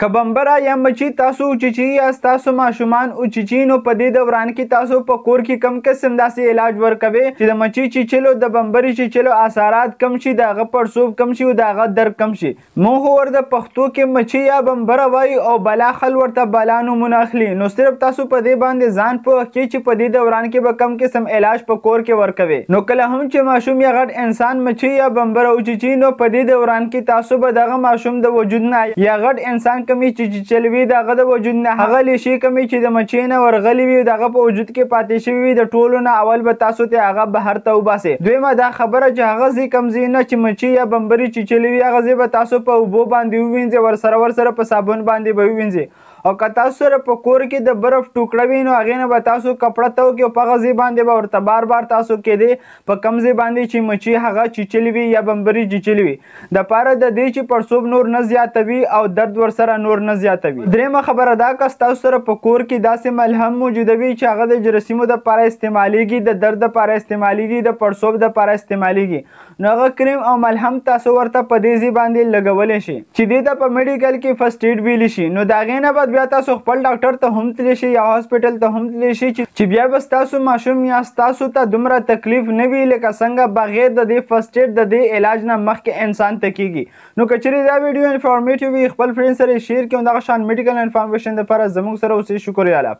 کبمبره یا مچی تاسو اوچچی یا تاسو ماشومان اوچچی نو په دې دوران کې تاسو په کور کې کم قسم داسې علاج ورکوي چې د مچی چیچلو د بمبري چیچلو اثرات کم شي د هغه پړسوب کم شي او د هغه درد کم شي موږ ور د پښتو کې مچی یا بمبره وای او بلا خل ورته بلا نومونه اخلي نو صرف تاسو په دې باندې ځان په کې چې په دې دوران کې به کم قسم علاج په کور کې ورکوي نو کله هم چې ماشوم یا غټ انسان مچی یا بمبره اوچچی نو په دې دوران کې تاسو به دغه ماشوم د وجود نه یا غټ انسان کمی چې چلوي دغه د وجود نه هغه لیشې کمی چې د مچۍ نه ورغلي وي دغه په وجود کې پاتې شوي وي د ټولو نه اول به تاسو ته هغه بهر ته وباسئ دویمه دا خبره چې هغه ځای کم ځای نه چې مچۍ یا بمبري چې چلوي هغه ځای به تاسو په اوبو باندې ووینځئ ورسره ورسره په صابون باندې به ووینځئ او که تاسو سره په کور کې د برف ټوکړه وي نو هغې نه به تاسو کپړه ته وکړي او په هغه ځای باندې به ورته بار بار تاسو کېدې په کم ځای باندې چې مچۍ هغه چیچلې وي یا بمبري چیچلې وي دپاره د دې چې پړسوب نور نه زیاتوي او درد ورسره نور نه زیاتوي درېیمه خبره دا که ستاسو سره په کور کې داسې ملهم موجوده وي چې هغه د جراثیمو دپاره استعمالیږي د درد دپاره استعمالیږي د پړسوب دپاره استعمالیږي نو هغه کریم او ملهم تاسو ورته په دې ځای باندې لګولی شي چې دې ته په میډیکل کې فسټ ایډ ویلی شي نو د هغې نه به بیا تاسو خپل ډاکټر ته هم تلی شي یا هاسپټل ته هم تلی شي چې بیا به تاسو ماشوم یا تاسو ته دومره تکلیف نه وي لکه څنګه بغیر د دې فرست ایډ د دې علاج نه مخکې انسان ته کیږي نو کچري دا ویډیو انفارمیټیو وي خپل فرند سره شیر کړئ دا شان میډیکل انفارمیشن لپاره زموږ سره اوسئ شکر یا